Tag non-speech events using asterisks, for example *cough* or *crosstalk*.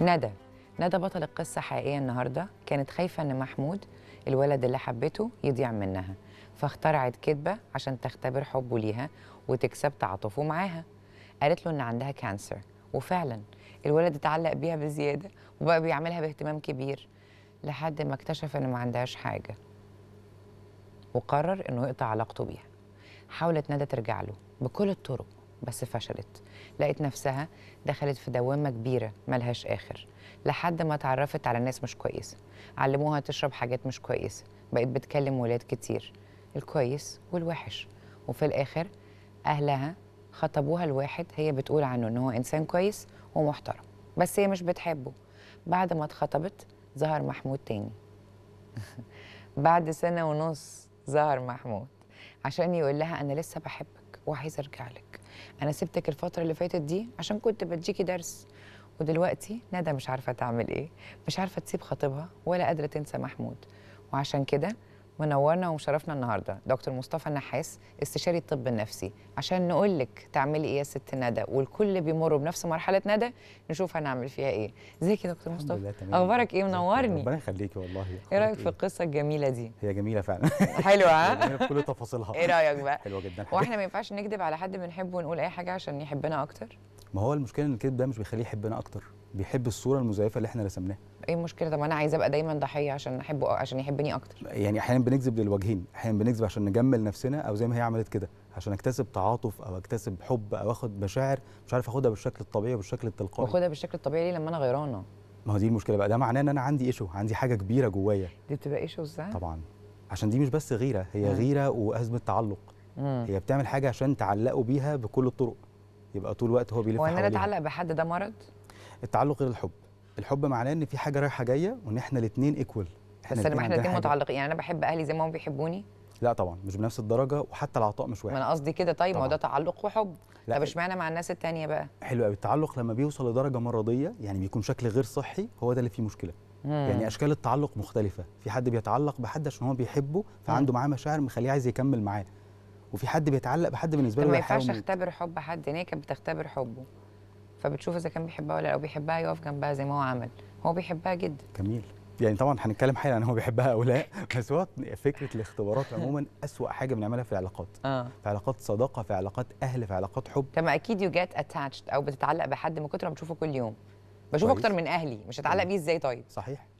ندى ندى بطل القصة حقيقية النهاردة كانت خايفة إن محمود الولد اللي حبته يضيع منها فاخترعت كذبة عشان تختبر حبه ليها وتكسب تعاطفه معاها قالت له إن عندها كانسر وفعلا الولد اتعلق بيها بزيادة وبقى بيعملها باهتمام كبير لحد ما اكتشف إن ما عندهاش حاجة وقرر إنه يقطع علاقته بيها حاولت ندى ترجع له بكل الطرق بس فشلت لقيت نفسها دخلت في دوامة كبيرة ملهاش آخر لحد ما اتعرفت على ناس مش كويسة علموها تشرب حاجات مش كويسة بقت بتكلم ولاد كتير الكويس والوحش وفي الآخر أهلها خطبوها لواحد هي بتقول عنه إن هو إنسان كويس ومحترم بس هي مش بتحبه بعد ما اتخطبت ظهر محمود تاني *laughs* بعد سنة ونص ظهر محمود عشان يقول لها أنا لسه بحبك وعايز أرجع لك انا سبتك الفتره اللي فاتت دي عشان كنت بديكي درس ودلوقتي ندى مش عارفه تعمل ايه مش عارفه تسيب خطيبها ولا قادره تنسى محمود وعشان كده منورنا ومشرفنا النهارده دكتور مصطفى النحاس استشاري الطب النفسي عشان نقول لك تعملي ايه يا ست ندى والكل بيمروا بنفس مرحله ندى نشوف هنعمل فيها ايه ازيك يا دكتور مصطفى اخبارك ايه منورني ربنا يخليكي والله ايه رايك في إيه؟ القصه الجميله دي هي جميله فعلا حلوه ها جميله بكل تفاصيلها ايه رايك بقى حلوه جدا واحنا ما ينفعش نكذب على حد بنحبه ونقول اي حاجه عشان يحبنا اكتر ما هو المشكله ان الكذب ده مش بيخليه يحبنا اكتر بيحب الصوره المزيفه اللي احنا رسمناها ايه المشكله طب انا عايزه ابقى دايما ضحيه عشان احبه عشان يحبني اكتر يعني احيانا بنكذب للوجهين احيانا بنكذب عشان نجمل نفسنا او زي ما هي عملت كده عشان اكتسب تعاطف او اكتسب حب او اخد مشاعر مش عارف اخدها بالشكل الطبيعي وبالشكل التلقائي واخدها بالشكل الطبيعي ليه لما انا غيرانه ما هو دي المشكله بقى ده معناه ان انا عندي ايشو عندي حاجه كبيره جوايا دي بتبقى ايشو ازاي طبعا عشان دي مش بس غيره هي مم. غيره وازمه تعلق مم. هي بتعمل حاجه عشان تعلقوا بيها بكل الطرق يبقى طول الوقت هو بيلف هو ان اتعلق بحد ده مرض التعلق غير الحب الحب معناه ان في حاجه رايحه جايه وان احنا الاثنين ايكوال بس لما احنا الاثنين متعلقين يعني انا بحب اهلي زي ما هم بيحبوني لا طبعا مش بنفس الدرجه وحتى العطاء مش واحد ما انا قصدي كده طيب ما هو ده تعلق وحب لا طب اشمعنى مع الناس الثانيه بقى حلو قوي التعلق لما بيوصل لدرجه مرضيه يعني بيكون شكل غير صحي هو ده اللي فيه مشكله مم. يعني اشكال التعلق مختلفه في حد بيتعلق بحد عشان هو بيحبه فعنده معاه مشاعر مخليه عايز يكمل معاه وفي حد بيتعلق بحد بالنسبه له ما ينفعش اختبر حب حد ان هي كانت بتختبر حبه فبتشوف اذا كان بيحبها ولا لو بيحبها يقف جنبها زي ما هو عمل هو بيحبها جدا جميل يعني طبعا هنتكلم حالا عن هو بيحبها او لا بس هو فكره الاختبارات عموما اسوا حاجه بنعملها في العلاقات آه. في علاقات صداقه في علاقات اهل في علاقات حب طب اكيد يو جيت اتاتشد او بتتعلق بحد من كتر ما بتشوفه كل يوم بشوفه اكتر من اهلي مش هتعلق بيه ازاي طيب صحيح